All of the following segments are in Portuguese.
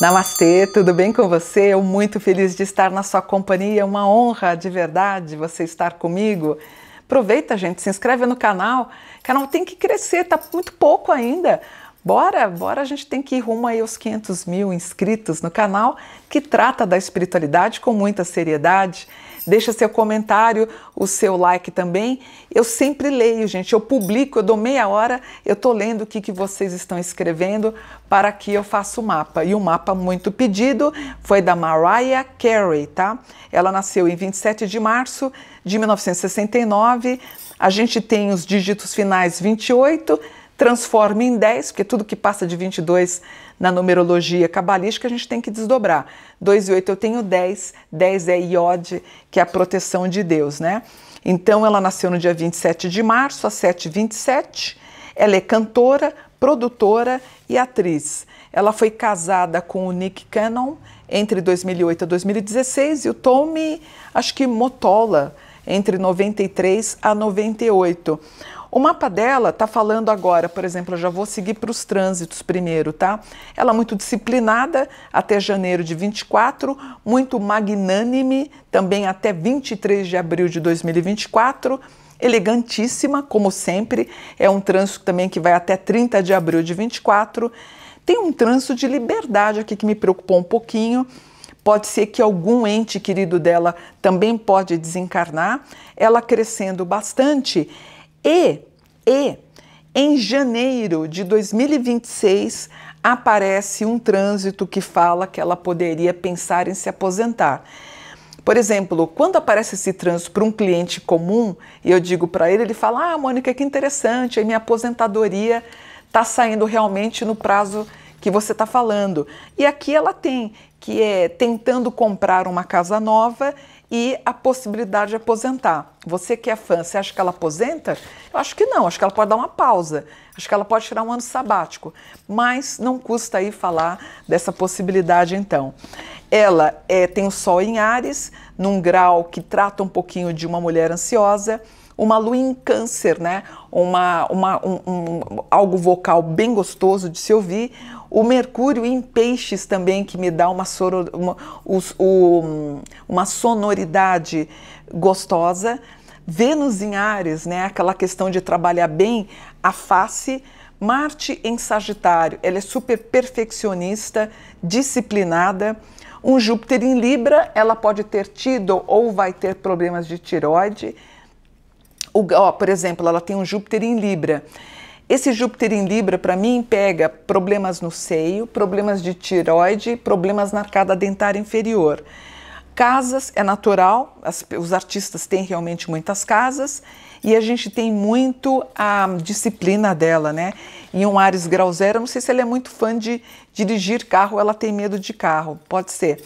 Namastê, tudo bem com você? Eu muito feliz de estar na sua companhia, é uma honra de verdade você estar comigo. Aproveita, gente, se inscreve no canal. O canal tem que crescer, tá muito pouco ainda. Bora, bora, a gente tem que ir rumo aí aos 500 mil inscritos no canal que trata da espiritualidade com muita seriedade Deixa seu comentário, o seu like também. Eu sempre leio, gente. Eu publico, eu dou meia hora, eu tô lendo o que, que vocês estão escrevendo para que eu faça o mapa. E o mapa muito pedido foi da Mariah Carey, tá? Ela nasceu em 27 de março de 1969. A gente tem os dígitos finais 28, transforma em 10, porque tudo que passa de 22 na numerologia cabalística, a gente tem que desdobrar. 2 e 8 eu tenho 10, 10 é Iod, que é a proteção de Deus, né? Então ela nasceu no dia 27 de março, às 7h27. Ela é cantora, produtora e atriz. Ela foi casada com o Nick Cannon entre 2008 e 2016 e o Tommy, acho que Motola, entre 93 a 98. O mapa dela está falando agora, por exemplo, eu já vou seguir para os trânsitos primeiro, tá? Ela é muito disciplinada até janeiro de 24, muito magnânime também até 23 de abril de 2024 elegantíssima, como sempre. É um trânsito também que vai até 30 de abril de 24. Tem um trânsito de liberdade aqui que me preocupou um pouquinho. Pode ser que algum ente querido dela também pode desencarnar. Ela crescendo bastante, e, e em janeiro de 2026 aparece um trânsito que fala que ela poderia pensar em se aposentar. Por exemplo, quando aparece esse trânsito para um cliente comum e eu digo para ele, ele fala: Ah, Mônica, que interessante, a minha aposentadoria está saindo realmente no prazo que você está falando. E aqui ela tem, que é tentando comprar uma casa nova e a possibilidade de aposentar. Você que é fã, você acha que ela aposenta? Eu acho que não, acho que ela pode dar uma pausa, acho que ela pode tirar um ano sabático, mas não custa aí falar dessa possibilidade então. Ela é, tem o Sol em Ares, num grau que trata um pouquinho de uma mulher ansiosa, uma lua em câncer, né? Uma, uma, um, um, algo vocal bem gostoso de se ouvir, o Mercúrio em peixes também, que me dá uma, uma, uma sonoridade gostosa. Vênus em Ares, né? Aquela questão de trabalhar bem a face. Marte em Sagitário, ela é super perfeccionista, disciplinada. Um Júpiter em Libra, ela pode ter tido ou vai ter problemas de tiroide. O, ó, por exemplo, ela tem um Júpiter em Libra esse Júpiter em Libra, para mim, pega problemas no seio, problemas de tiroide, problemas na arcada dentária inferior. Casas é natural, as, os artistas têm realmente muitas casas e a gente tem muito a disciplina dela, né? Em um Ares grau zero, não sei se ela é muito fã de dirigir carro, ela tem medo de carro, pode ser.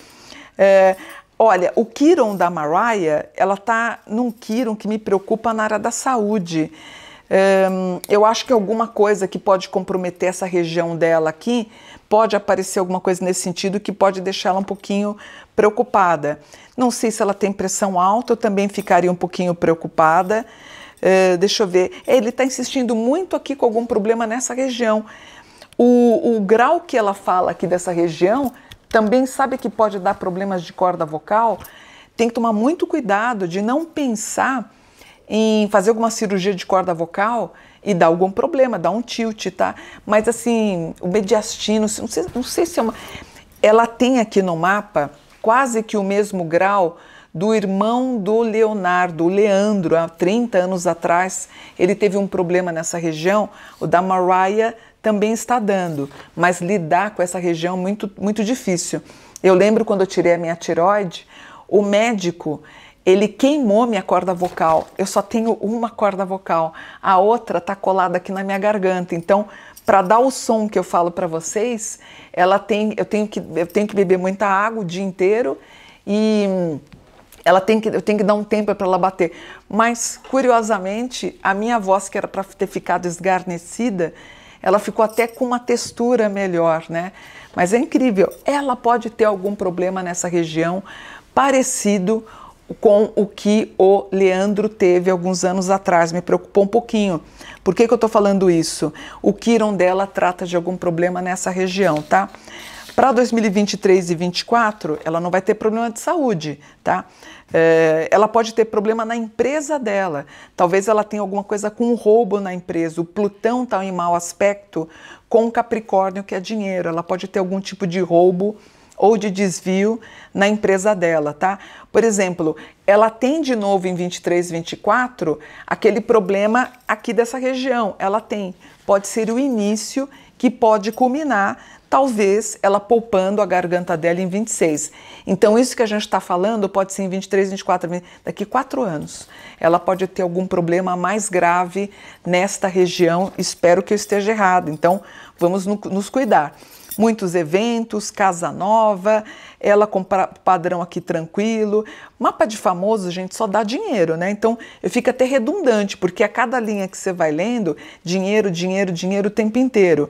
É, Olha, o Kiron da Mariah, ela tá num Kiron que me preocupa na área da saúde eu acho que alguma coisa que pode comprometer essa região dela aqui, pode aparecer alguma coisa nesse sentido que pode deixá-la um pouquinho preocupada. Não sei se ela tem pressão alta, eu também ficaria um pouquinho preocupada. Uh, deixa eu ver. É, ele está insistindo muito aqui com algum problema nessa região. O, o grau que ela fala aqui dessa região também sabe que pode dar problemas de corda vocal. Tem que tomar muito cuidado de não pensar em fazer alguma cirurgia de corda vocal e dá algum problema, dá um tilt, tá? Mas assim, o mediastino, não sei, não sei se é uma. Ela tem aqui no mapa quase que o mesmo grau do irmão do Leonardo, o Leandro, há 30 anos atrás, ele teve um problema nessa região, o da Mariah também está dando, mas lidar com essa região é muito, muito difícil. Eu lembro quando eu tirei a minha tiroide, o médico, ele queimou minha corda vocal. Eu só tenho uma corda vocal. A outra tá colada aqui na minha garganta. Então, para dar o som que eu falo para vocês, ela tem, eu tenho que eu tenho que beber muita água o dia inteiro e ela tem que eu tenho que dar um tempo para ela bater. Mas curiosamente, a minha voz que era para ter ficado esgarnecida, ela ficou até com uma textura melhor, né? Mas é incrível. Ela pode ter algum problema nessa região parecido com o que o Leandro teve alguns anos atrás. Me preocupou um pouquinho. Por que, que eu estou falando isso? O Kiron dela trata de algum problema nessa região, tá? Para 2023 e 2024, ela não vai ter problema de saúde, tá? É, ela pode ter problema na empresa dela. Talvez ela tenha alguma coisa com roubo na empresa. O Plutão está em mau aspecto com o Capricórnio, que é dinheiro. Ela pode ter algum tipo de roubo ou de desvio na empresa dela, tá? Por exemplo, ela tem de novo em 23, 24 aquele problema aqui dessa região. Ela tem. Pode ser o início que pode culminar, talvez ela poupando a garganta dela em 26. Então, isso que a gente está falando pode ser em 23, 24, 20, daqui quatro anos. Ela pode ter algum problema mais grave nesta região. Espero que eu esteja errado. Então, vamos no, nos cuidar muitos eventos, casa nova, ela com padrão aqui tranquilo. Mapa de famoso, gente, só dá dinheiro, né? Então eu fico até redundante, porque a cada linha que você vai lendo, dinheiro, dinheiro, dinheiro o tempo inteiro.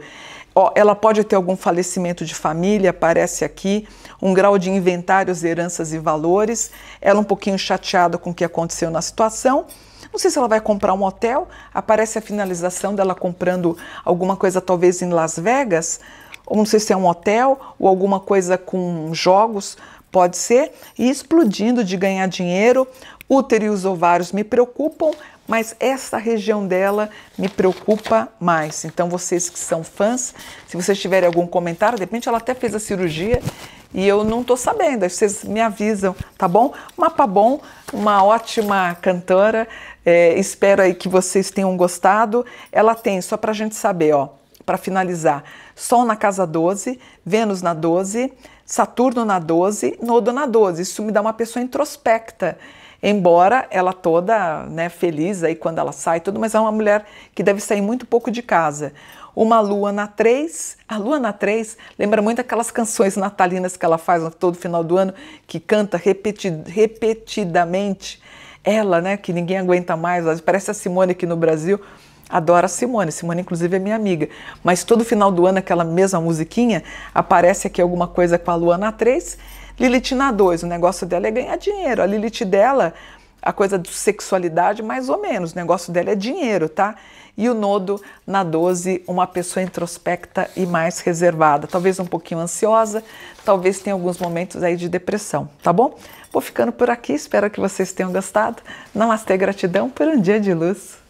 Ó, ela pode ter algum falecimento de família, aparece aqui, um grau de inventários, heranças e valores. Ela um pouquinho chateada com o que aconteceu na situação. Não sei se ela vai comprar um hotel, aparece a finalização dela comprando alguma coisa, talvez em Las Vegas ou não sei se é um hotel ou alguma coisa com jogos, pode ser, e explodindo de ganhar dinheiro. Útero e os ovários me preocupam, mas essa região dela me preocupa mais. Então, vocês que são fãs, se vocês tiverem algum comentário, de repente ela até fez a cirurgia e eu não tô sabendo, aí vocês me avisam, tá bom? Mapa bom, uma ótima cantora, é, espero aí que vocês tenham gostado. Ela tem, só pra gente saber, ó para finalizar, Sol na casa 12, Vênus na 12, Saturno na 12, Nodo na 12. Isso me dá uma pessoa introspecta, embora ela toda né, feliz aí quando ela sai tudo, mas é uma mulher que deve sair muito pouco de casa. Uma lua na 3, a lua na 3 lembra muito aquelas canções natalinas que ela faz todo final do ano, que canta repetid repetidamente. Ela, né, que ninguém aguenta mais, parece a Simone aqui no Brasil, adora a Simone. Simone, inclusive, é minha amiga. Mas todo final do ano, aquela mesma musiquinha, aparece aqui alguma coisa com a Luana 3, Lilith na 2. O negócio dela é ganhar dinheiro. A Lilith dela, a coisa de sexualidade, mais ou menos. O negócio dela é dinheiro, tá? E o nodo na 12, uma pessoa introspecta e mais reservada. Talvez um pouquinho ansiosa, talvez tenha alguns momentos aí de depressão, tá bom? Vou ficando por aqui, espero que vocês tenham gostado. Namastê, gratidão por um dia de luz.